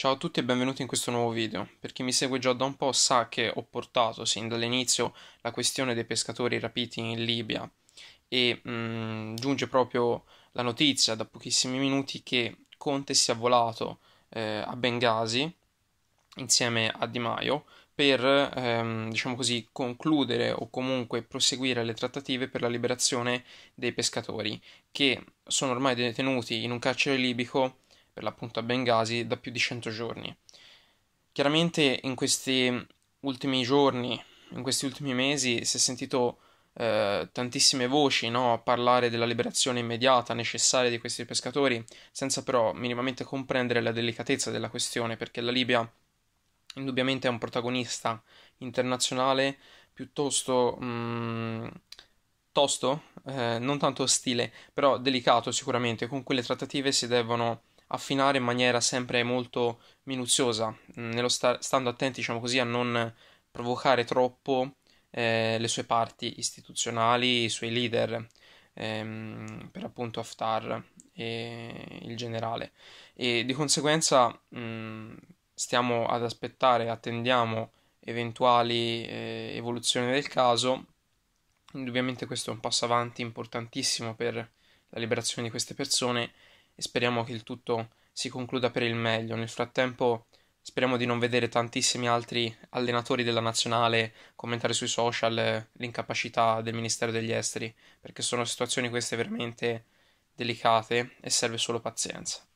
Ciao a tutti e benvenuti in questo nuovo video. Per chi mi segue già da un po' sa che ho portato sin dall'inizio la questione dei pescatori rapiti in Libia e mh, mm, giunge proprio la notizia da pochissimi minuti che Conte si è volato eh, a Benghazi insieme a Di Maio per ehm, diciamo così, concludere o comunque proseguire le trattative per la liberazione dei pescatori che sono ormai detenuti in un carcere libico per l'appunto a Benghazi, da più di 100 giorni. Chiaramente in questi ultimi giorni, in questi ultimi mesi, si è sentito eh, tantissime voci no, a parlare della liberazione immediata necessaria di questi pescatori, senza però minimamente comprendere la delicatezza della questione, perché la Libia indubbiamente è un protagonista internazionale piuttosto... Mh, mm, tosto, eh, non tanto ostile, però delicato sicuramente, con cui le trattative si devono affinare in maniera sempre molto minuziosa, mm, nello sta- stando attenti, diciamo così, a non provocare troppo eh, le sue parti istituzionali, i suoi leader, ehm, per appunto Haftar e il generale. E di conseguenza mh, mm, stiamo ad aspettare, attendiamo eventuali eh, evoluzioni del caso. Indubbiamente questo è un passo avanti importantissimo per la liberazione di queste persone e speriamo che il tutto si concluda per il meglio. Nel frattempo speriamo di non vedere tantissimi altri allenatori della nazionale commentare sui social l'incapacità del Ministero degli Esteri, perché sono situazioni queste veramente delicate e serve solo pazienza.